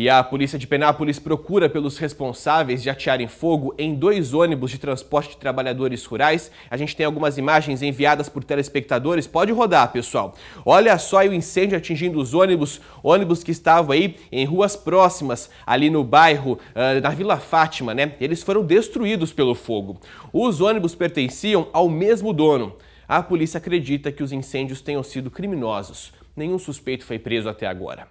E a polícia de Penápolis procura pelos responsáveis de atearem fogo em dois ônibus de transporte de trabalhadores rurais. A gente tem algumas imagens enviadas por telespectadores. Pode rodar, pessoal. Olha só o incêndio atingindo os ônibus, ônibus que estavam aí em ruas próximas, ali no bairro, da ah, Vila Fátima, né? Eles foram destruídos pelo fogo. Os ônibus pertenciam ao mesmo dono. A polícia acredita que os incêndios tenham sido criminosos. Nenhum suspeito foi preso até agora.